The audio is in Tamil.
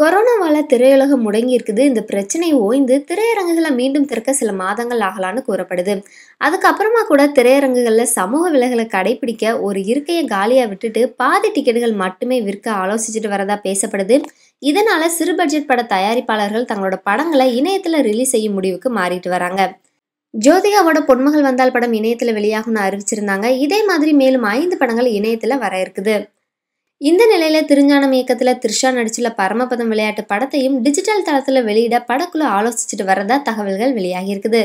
கொரோனாவால் திரையுலகம் முடங்கி இருக்குது இந்த பிரச்சனை ஓய்ந்து திரையரங்குகளை மீண்டும் திறக்க சில மாதங்கள் ஆகலான்னு கூறப்படுது அதுக்கப்புறமா கூட திரையரங்குகளில் சமூக விலகலை கடைபிடிக்க ஒரு இருக்கையை காலியாக விட்டுட்டு பாதி டிக்கெட்டுகள் மட்டுமே விற்க ஆலோசிச்சுட்டு வரதா பேசப்படுது இதனால சிறு பட்ஜெட் பட தயாரிப்பாளர்கள் தங்களோட படங்களை இணையத்தில் ரிலீஸ் செய்யும் முடிவுக்கு மாறிட்டு வராங்க ஜோதிகாவோட பொன்மகள் வந்தால் படம் இணையத்தில் வெளியாகும்னு அறிவிச்சிருந்தாங்க இதே மாதிரி மேலும் ஐந்து படங்கள் இணையத்தில் வர இருக்குது இந்த நிலையில திருஞானம் இயக்கத்துல த்ரிஷா நடிச்சுள்ள பரமபதம் விளையாட்டு படத்தையும் டிஜிட்டல் தளத்துல வெளியிட படக்குழு ஆலோசிச்சுட்டு வரதா தகவல்கள் வெளியாகி இருக்குது